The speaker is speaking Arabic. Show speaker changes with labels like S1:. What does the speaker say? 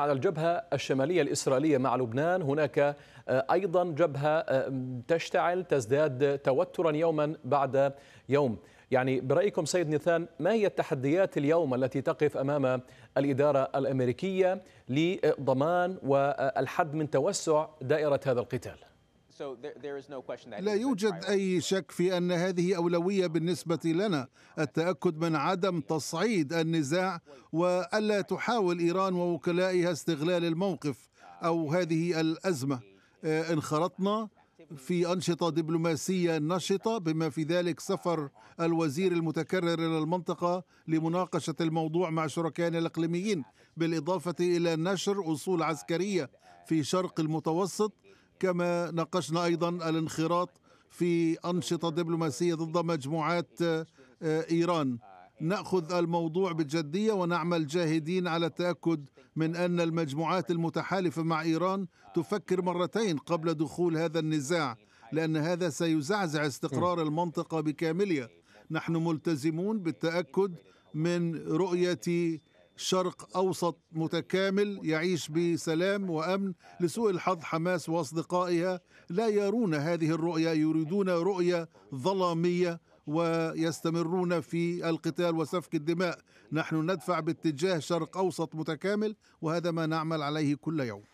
S1: على الجبهة الشمالية الإسرائيلية مع لبنان هناك آه، أيضا جبهة آه، تشتعل تزداد توترا يوما بعد يوم يعني برأيكم سيد نيثان ما هي التحديات اليوم التي تقف أمام الإدارة الأمريكية لضمان والحد من توسع دائرة هذا القتال؟
S2: لا يوجد
S3: أي شك في أن هذه أولوية بالنسبة لنا التأكد من عدم تصعيد النزاع وألا تحاول إيران ووكلائها استغلال الموقف أو هذه الأزمة آه، انخرطنا في أنشطة دبلوماسية نشطة بما في ذلك سفر الوزير المتكرر إلى المنطقة لمناقشة الموضوع مع شركائنا الإقليميين بالإضافة إلى نشر أصول عسكرية في شرق المتوسط كما ناقشنا أيضا الانخراط في أنشطة دبلوماسية ضد مجموعات آه، آه، إيران ناخذ الموضوع بجديه ونعمل جاهدين على التاكد من ان المجموعات المتحالفه مع ايران تفكر مرتين قبل دخول هذا النزاع لان هذا سيزعزع استقرار المنطقه بكاملها نحن ملتزمون بالتاكد من رؤيه شرق أوسط متكامل يعيش بسلام وأمن لسوء الحظ حماس وأصدقائها لا يرون هذه الرؤية يريدون رؤية ظلامية ويستمرون في القتال وسفك الدماء نحن ندفع باتجاه شرق أوسط متكامل وهذا ما نعمل عليه كل يوم